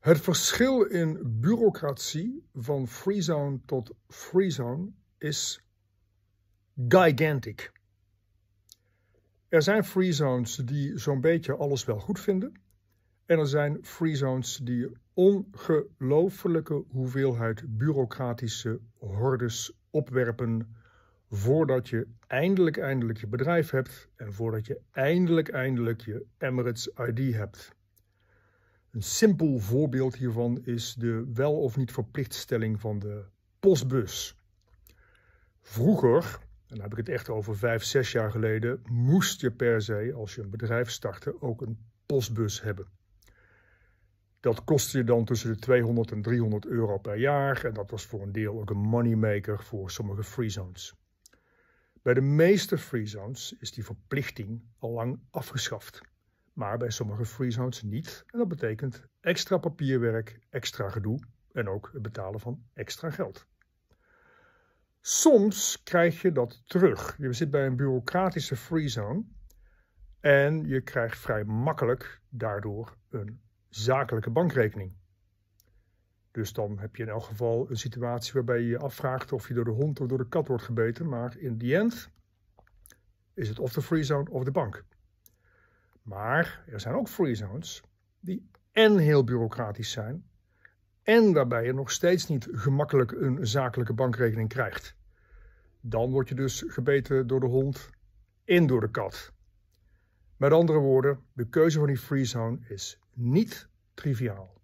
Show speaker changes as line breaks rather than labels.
Het verschil in bureaucratie van freezone tot freezone is gigantic. Er zijn freezones die zo'n beetje alles wel goed vinden. En er zijn freezones die ongelooflijke hoeveelheid bureaucratische hordes opwerpen voordat je eindelijk eindelijk je bedrijf hebt en voordat je eindelijk eindelijk je Emirates ID hebt. Een simpel voorbeeld hiervan is de wel of niet verplichtstelling van de postbus. Vroeger, en dan heb ik het echt over vijf, zes jaar geleden, moest je per se, als je een bedrijf startte, ook een postbus hebben. Dat kostte je dan tussen de 200 en 300 euro per jaar en dat was voor een deel ook een moneymaker voor sommige free zones. Bij de meeste free zones is die verplichting al lang afgeschaft maar bij sommige freezones niet. En dat betekent extra papierwerk, extra gedoe en ook het betalen van extra geld. Soms krijg je dat terug. Je zit bij een bureaucratische freezone en je krijgt vrij makkelijk daardoor een zakelijke bankrekening. Dus dan heb je in elk geval een situatie waarbij je je afvraagt of je door de hond of door de kat wordt gebeten. Maar in the end is het of de freezone of de bank. Maar er zijn ook free zones die en heel bureaucratisch zijn en waarbij je nog steeds niet gemakkelijk een zakelijke bankrekening krijgt. Dan word je dus gebeten door de hond en door de kat. Met andere woorden, de keuze van die free zone is niet triviaal.